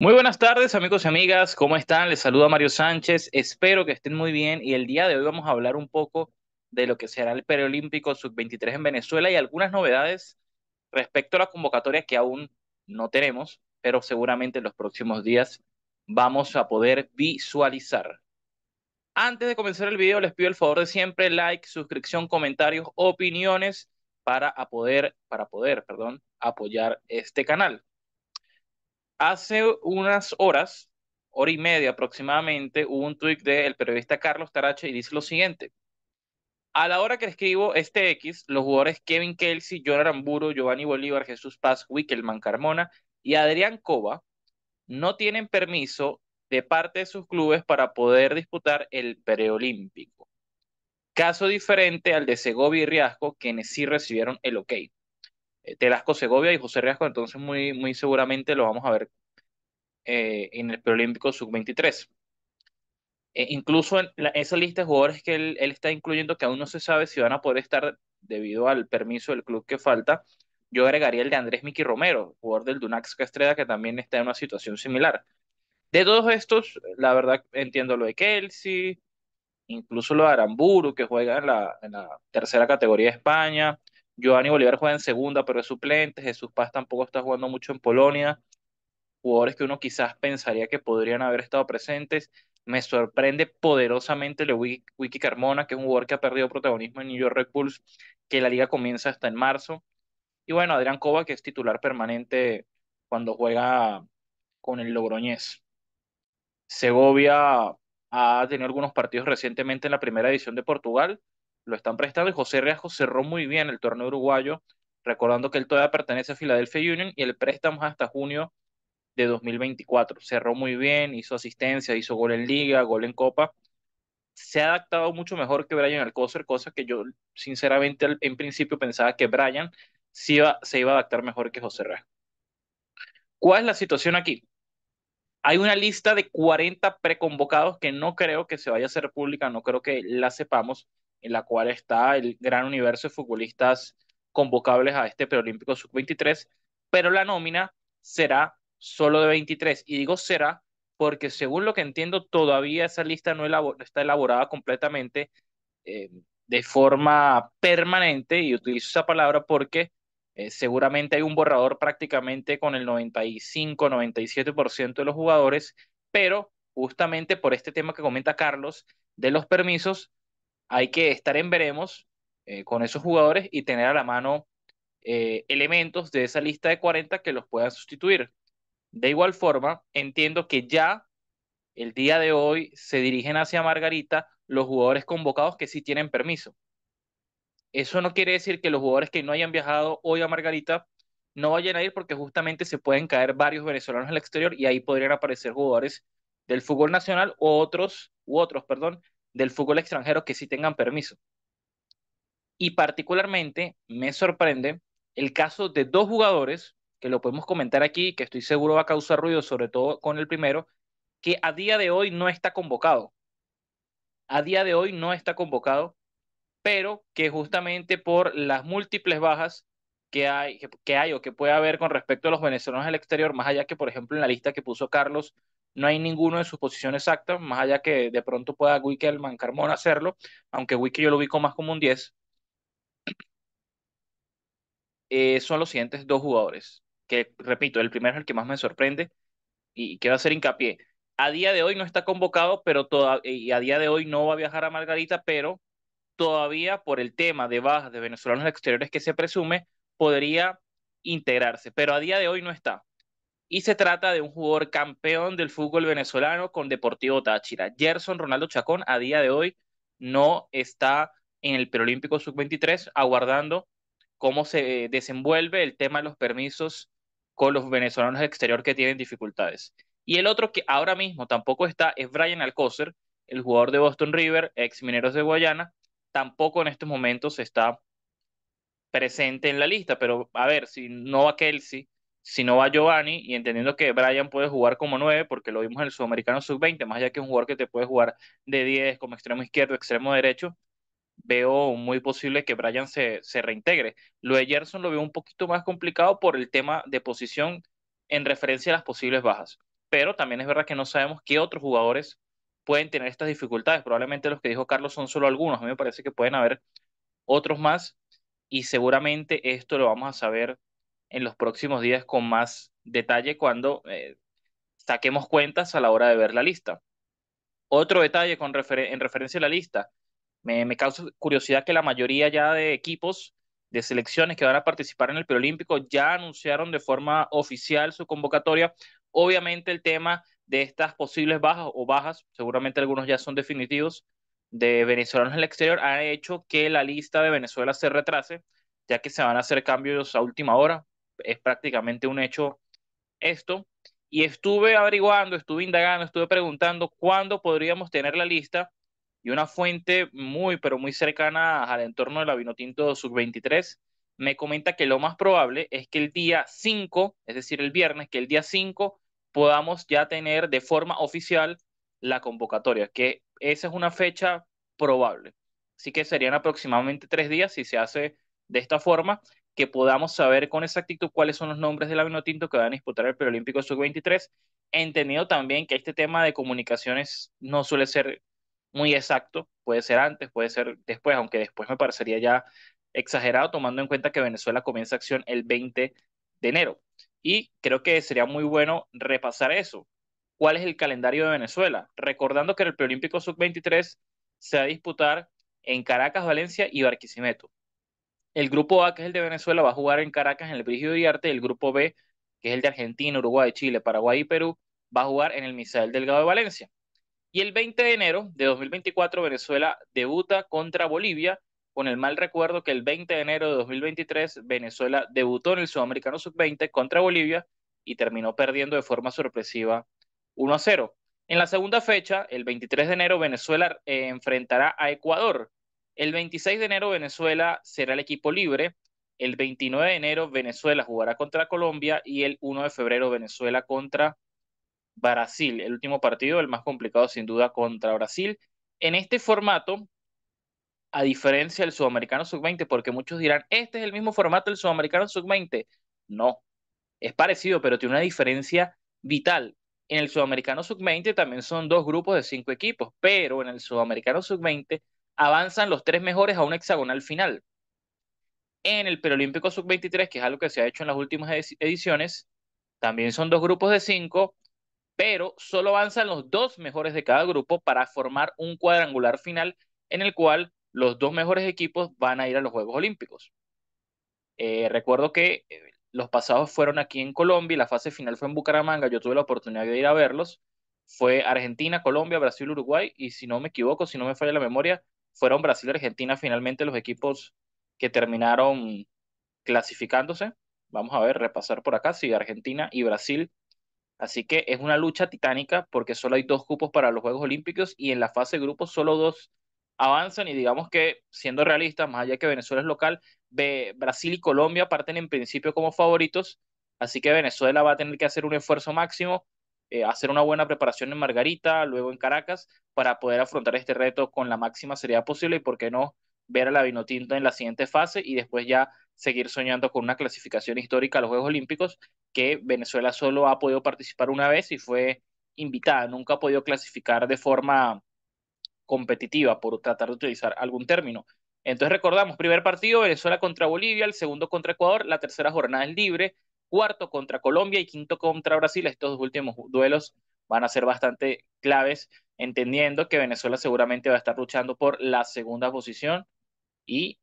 Muy buenas tardes amigos y amigas, ¿cómo están? Les saludo a Mario Sánchez, espero que estén muy bien y el día de hoy vamos a hablar un poco de lo que será el Preolímpico Sub-23 en Venezuela y algunas novedades respecto a la convocatoria que aún no tenemos, pero seguramente en los próximos días vamos a poder visualizar. Antes de comenzar el video les pido el favor de siempre like, suscripción, comentarios, opiniones para poder, para poder, perdón, apoyar este canal. Hace unas horas, hora y media aproximadamente, hubo un tweet del periodista Carlos Tarache y dice lo siguiente. A la hora que escribo este X, los jugadores Kevin Kelsey, John Buro, Giovanni Bolívar, Jesús Paz, Wickelman Carmona y Adrián Cova no tienen permiso de parte de sus clubes para poder disputar el preolímpico. Caso diferente al de Segovia y Riasco, quienes sí recibieron el ok. Eh, Telasco Segovia y José Riasco, entonces muy, muy seguramente lo vamos a ver eh, en el preolímpico sub-23. E incluso en esa lista de jugadores que él, está incluyendo, que aún no se sabe si van a poder estar debido al permiso del club que falta, yo agregaría el de Andrés Miki Romero, jugador del Dunax Castreda, que también está en una situación similar. De todos estos, la verdad entiendo lo de Kelsey, incluso lo de Aramburu, que juega en la tercera categoría de España, Giovanni Bolívar juega en segunda, pero es suplente. Jesús Paz tampoco está jugando mucho en Polonia. Jugadores que uno quizás pensaría que podrían haber estado presentes. Me sorprende poderosamente el Wiki Carmona, que es un jugador que ha perdido protagonismo en New York Red Bulls, que la liga comienza hasta en marzo. Y bueno, Adrián Cova, que es titular permanente cuando juega con el Logroñés. Segovia ha tenido algunos partidos recientemente en la primera edición de Portugal, lo están prestando y José Riasco cerró muy bien el torneo uruguayo, recordando que él todavía pertenece a Philadelphia Union y el préstamo hasta junio de 2024. Cerró muy bien, hizo asistencia, hizo gol en liga, gol en copa. Se ha adaptado mucho mejor que Brian Alcocer, cosa que yo sinceramente en principio pensaba que Brian se iba, se iba a adaptar mejor que José Riasco. ¿Cuál es la situación aquí? Hay una lista de 40 preconvocados que no creo que se vaya a hacer pública, no creo que la sepamos en la cual está el gran universo de futbolistas convocables a este preolímpico sub-23, pero la nómina será solo de 23. Y digo será porque según lo que entiendo, todavía esa lista no está elaborada completamente eh, de forma permanente, y utilizo esa palabra porque eh, seguramente hay un borrador prácticamente con el 95-97% de los jugadores, pero justamente por este tema que comenta Carlos de los permisos, hay que estar en veremos eh, con esos jugadores y tener a la mano eh, elementos de esa lista de 40 que los puedan sustituir. De igual forma, entiendo que ya el día de hoy se dirigen hacia Margarita los jugadores convocados que sí tienen permiso. Eso no quiere decir que los jugadores que no hayan viajado hoy a Margarita no vayan a ir porque justamente se pueden caer varios venezolanos en el exterior y ahí podrían aparecer jugadores del fútbol nacional u otros, u otros, perdón, del fútbol extranjero que sí tengan permiso. Y particularmente me sorprende el caso de dos jugadores, que lo podemos comentar aquí, que estoy seguro va a causar ruido, sobre todo con el primero, que a día de hoy no está convocado. A día de hoy no está convocado, pero que justamente por las múltiples bajas que hay, que hay o que puede haber con respecto a los venezolanos del exterior, más allá que, por ejemplo, en la lista que puso Carlos no hay ninguno de sus posiciones exactas más allá que de pronto pueda Wiki Alman Carmona hacerlo, aunque Wiki yo lo ubico más como un 10. Eh, son los siguientes dos jugadores, que repito, el primero es el que más me sorprende y quiero hacer hincapié. A día de hoy no está convocado, pero todavía eh, y a día de hoy no va a viajar a Margarita, pero todavía por el tema de bajas de venezolanos exteriores que se presume, podría integrarse, pero a día de hoy no está y se trata de un jugador campeón del fútbol venezolano con Deportivo Táchira. Gerson Ronaldo Chacón a día de hoy no está en el Preolímpico Sub-23 aguardando cómo se eh, desenvuelve el tema de los permisos con los venezolanos exterior que tienen dificultades. Y el otro que ahora mismo tampoco está es Brian Alcócer, el jugador de Boston River, ex Mineros de Guayana, tampoco en estos momentos está presente en la lista, pero a ver, si no va Kelsey, si no va Giovanni, y entendiendo que Brian puede jugar como 9, porque lo vimos en el Sudamericano Sub-20, más allá que es un jugador que te puede jugar de 10 como extremo izquierdo, extremo derecho, veo muy posible que Brian se, se reintegre. Lo de Gerson lo veo un poquito más complicado por el tema de posición en referencia a las posibles bajas. Pero también es verdad que no sabemos qué otros jugadores pueden tener estas dificultades. Probablemente los que dijo Carlos son solo algunos. A mí me parece que pueden haber otros más y seguramente esto lo vamos a saber en los próximos días con más detalle cuando eh, saquemos cuentas a la hora de ver la lista. Otro detalle con en referencia a la lista, me, me, causa curiosidad que la mayoría ya de equipos de selecciones que van a participar en el preolímpico ya anunciaron de forma oficial su convocatoria. Obviamente el tema de estas posibles bajas o bajas, seguramente algunos ya son definitivos, de venezolanos en el exterior ha hecho que la lista de Venezuela se retrase, ya que se van a hacer cambios a última hora es prácticamente un hecho esto. Y estuve averiguando, estuve indagando, estuve preguntando cuándo podríamos tener la lista y una fuente muy, pero muy cercana al entorno de la Vinotinto Sub-23 me comenta que lo más probable es que el día 5, es decir, el viernes, que el día 5 podamos ya tener de forma oficial la convocatoria, que esa es una fecha probable. Así que serían aproximadamente tres días si se hace de esta forma que podamos saber con exactitud cuáles son los nombres del los tinto que van a disputar el Preolímpico Sub-23, entendido también que este tema de comunicaciones no suele ser muy exacto, puede ser antes, puede ser después, aunque después me parecería ya exagerado tomando en cuenta que Venezuela comienza acción el 20 de enero. Y creo que sería muy bueno repasar eso. ¿Cuál es el calendario de Venezuela? Recordando que el Preolímpico Sub-23 se va a disputar en Caracas, Valencia y Barquisimeto el grupo A, que es el de Venezuela, va a jugar en Caracas en el de Arte. el grupo B, que es el de Argentina, Uruguay, Chile, Paraguay y Perú, va a jugar en el Misael Delgado de Valencia. Y el 20 de enero de 2024, Venezuela debuta contra Bolivia, con el mal recuerdo que el 20 de enero de 2023, Venezuela debutó en el Sudamericano Sub-20 contra Bolivia y terminó perdiendo de forma sorpresiva 1 a 0. En la segunda fecha, el 23 de enero, Venezuela eh, enfrentará a Ecuador el 26 de enero Venezuela será el equipo libre, el 29 de enero Venezuela jugará contra Colombia y el 1 de febrero Venezuela contra Brasil. El último partido, el más complicado sin duda, contra Brasil. En este formato, a diferencia del Sudamericano Sub-20, porque muchos dirán, este es el mismo formato del Sudamericano Sub-20. No, es parecido, pero tiene una diferencia vital. En el Sudamericano Sub-20 también son dos grupos de cinco equipos, pero en el Sudamericano Sub-20 avanzan los tres mejores a un hexagonal final. En el Perolímpico Sub-23, que es algo que se ha hecho en las últimas ediciones, también son dos grupos de cinco, pero solo avanzan los dos mejores de cada grupo para formar un cuadrangular final en el cual los dos mejores equipos van a ir a los Juegos Olímpicos. Eh, recuerdo que eh, los pasados fueron aquí en Colombia, y la fase final fue en Bucaramanga, yo tuve la oportunidad de ir a verlos. Fue Argentina, Colombia, Brasil, Uruguay y si no me equivoco, si no me falla la memoria, fueron Brasil y Argentina finalmente los equipos que terminaron clasificándose. Vamos a ver, repasar por acá, sí, Argentina y Brasil. Así que es una lucha titánica porque solo hay dos cupos para los Juegos Olímpicos y en la fase de grupos solo dos avanzan y digamos que siendo realistas, más allá que Venezuela es local, Brasil y Colombia parten en principio como favoritos, así que Venezuela va a tener que hacer un esfuerzo máximo eh, hacer una buena preparación en Margarita, luego en Caracas, para poder afrontar este reto con la máxima seriedad posible y, por qué no, ver a la Vinotinto en la siguiente fase y después ya seguir soñando con una clasificación histórica a los Juegos Olímpicos, que Venezuela solo ha podido participar una vez y fue invitada, nunca ha podido clasificar de forma competitiva, por tratar de utilizar algún término. Entonces recordamos, primer partido Venezuela contra Bolivia, el segundo contra Ecuador, la tercera jornada es libre, cuarto contra Colombia y quinto contra Brasil. Estos dos últimos duelos van a ser bastante claves, entendiendo que Venezuela seguramente va a estar luchando por la segunda posición y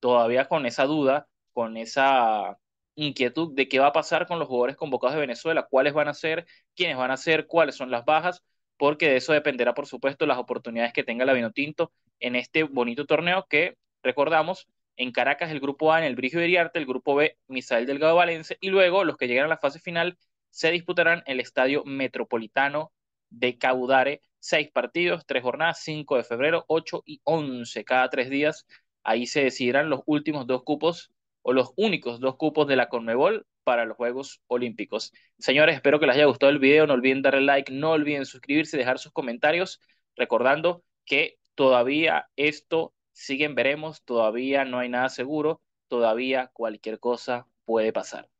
todavía con esa duda, con esa inquietud de qué va a pasar con los jugadores convocados de Venezuela, cuáles van a ser, quiénes van a ser, cuáles son las bajas, porque de eso dependerá, por supuesto, las oportunidades que tenga la Vinotinto en este bonito torneo que, recordamos, en Caracas el grupo A en el Brigio Iriarte, el grupo B Misael Delgado Valencia y luego los que llegan a la fase final se disputarán el Estadio Metropolitano de Caudare, seis partidos, tres jornadas, 5 de febrero, 8 y 11, cada tres días. Ahí se decidirán los últimos dos cupos o los únicos dos cupos de la Conmebol para los Juegos Olímpicos. Señores, espero que les haya gustado el video. No olviden darle like, no olviden suscribirse, dejar sus comentarios, recordando que todavía esto siguen veremos, todavía no hay nada seguro, todavía cualquier cosa puede pasar.